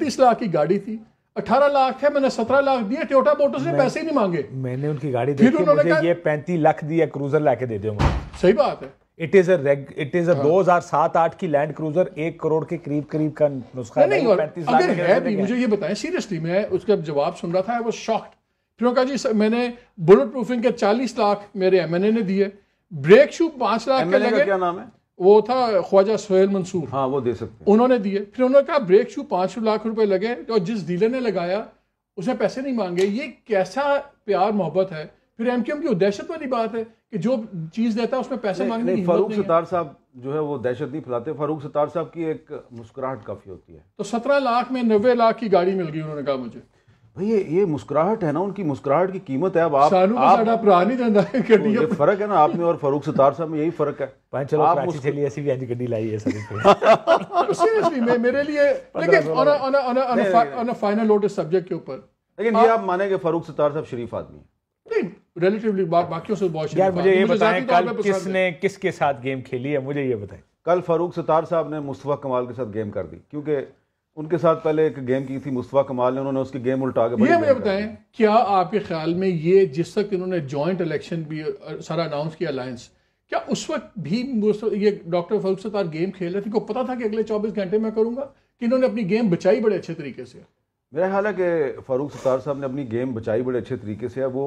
تیس لاکھ کی گاڑی تھی اٹھارہ لاکھ ہے میں نے سترہ لاکھ دیے ٹیوٹا موٹر سے پیسے ہی نہیں مانگے میں نے ان کی گاڑی پھر مجھے یہ پینتی لاکھ دیا کروزر لے کے دے دوں گا صحیح بات ہے اٹ از اے دو ہزار سات آٹھ کی لینڈ کروزر ایک کروڑ کے قریب قریب کا نسخہ نہیں اگر ہے بھی مجھے یہ بتائیں سیریسلی میں اس کا جواب سن رہا تھا وہ شاکڈ پھر انہوں کہا جی میں نے بلٹ پروفنگ کے چالیس لاکھ میرے ایم این اے نے دیے بریک شو پانچ لاکھ کے لگے کیا نام ہے وہ تھا خواجہ سہیل منصور ہاں وہ دے سکتے انہوں انہوں نے نے دیے پھر کہا بریک شو پانچ لاکھ روپے لگے اور جس ڈیلر نے لگایا اس نے پیسے نہیں مانگے یہ کیسا پیار محبت ہے پھر ایم کیو ایم کی دہشت والی بات ہے کہ جو چیز دیتا ہے اس میں پیسے مانگنے نہیں فاروق ستار صاحب جو ہے وہ دہشت نہیں پھیلاتے فاروق ستار صاحب کی ایک مسکراہٹ کافی ہوتی ہے تو سترہ لاکھ میں نوے لاکھ کی گاڑی مل گئی انہوں نے کہا مجھے بھئی یہ مسکراہٹ ہے نا ان کی مسکراہٹ کی قیمت ہے اب آپ سانو کا ساڑھا پراہ جاندہ ہے یہ فرق ہے نا آپ میں اور فاروق ستار صاحب میں یہی فرق ہے پہنچ چلو پرانچی چلی ایسی بھی آج کڈی لائی ہے سیریسلی میں میرے لیے لیکن انا انا انا انا انا فائنل لوٹس سبجیکٹ کے اوپر لیکن یہ آپ مانیں کہ فاروق ستار صاحب شریف آدمی ہیں نہیں ریلیٹیولی باقیوں سے بہت شریف مجھے یہ بتائیں کل کس نے کس کے ساتھ گیم کھیلی ہے مجھے یہ بتائیں کل فاروق ستار صاحب نے مصطفیٰ کمال کے ساتھ گیم کر دی کیونکہ ان کے ساتھ پہلے ایک گیم کی تھی مصطفیٰ کمال نے انہوں نے اس کی گیم الٹا کے یہ بتائیں کیا آپ کے خیال میں یہ جس وقت انہوں نے جوائنٹ الیکشن بھی سارا اناؤنس کیا الائنس کیا اس وقت بھی یہ ڈاکٹر فاروق ستار گیم کھیل رہے تھے پتا تھا کہ اگلے چوبیس گھنٹے میں کروں گا کہ انہوں نے اپنی گیم بچائی بڑے اچھے طریقے سے میرا خیال ہے کہ فاروق ستار صاحب نے اپنی گیم بچائی بڑے اچھے طریقے سے وہ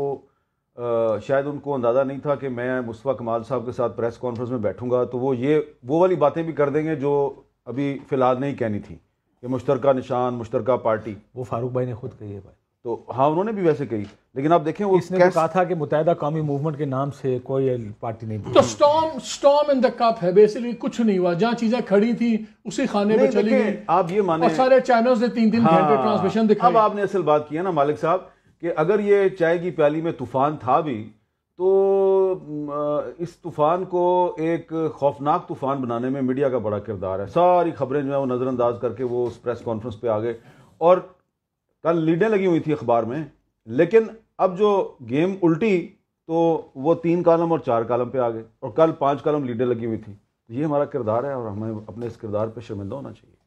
شاید ان کو اندازہ نہیں تھا کہ میں مصطفیٰ کمال صاحب کے ساتھ پریس کانفرنس میں بیٹھوں گا تو وہ یہ وہ والی باتیں بھی کر دیں گے جو ابھی فی الحال نہیں کہنی تھی کہ مشترکہ نشان مشترکہ پارٹی وہ فاروق بھائی نے خود کہی ہے بھائی تو ہاں انہوں نے بھی ویسے کہی لیکن آپ دیکھیں وہ اس نے کہا تھا کہ متحدہ قومی موومنٹ کے نام سے کوئی پارٹی نہیں تو storm storm in the cup ہے بیسیکلی کچھ نہیں ہوا جہاں چیزیں کھڑی تھیں اسی خانے میں چلی گئی آپ یہ مانیں اور سارے چینلز نے تین دن ہاں، گھنٹے ٹرانسمیشن دکھائے اب آپ نے اصل بات کیا نا مالک صاحب کہ اگر یہ چائے کی پیالی میں طوفان تھا بھی تو اس طوفان کو ایک خوفناک طوفان بنانے میں میڈیا کا بڑا کردار ہے ساری خبریں جو ہیں وہ نظر انداز کر کے وہ اس پریس کانفرنس پہ آ گئے اور کل لیڈیں لگی ہوئی تھی اخبار میں لیکن اب جو گیم الٹی تو وہ تین کالم اور چار کالم پہ آ گئے اور کل پانچ کالم لیڈیں لگی ہوئی تھی یہ ہمارا کردار ہے اور ہمیں اپنے اس کردار پہ شرمندہ ہونا چاہیے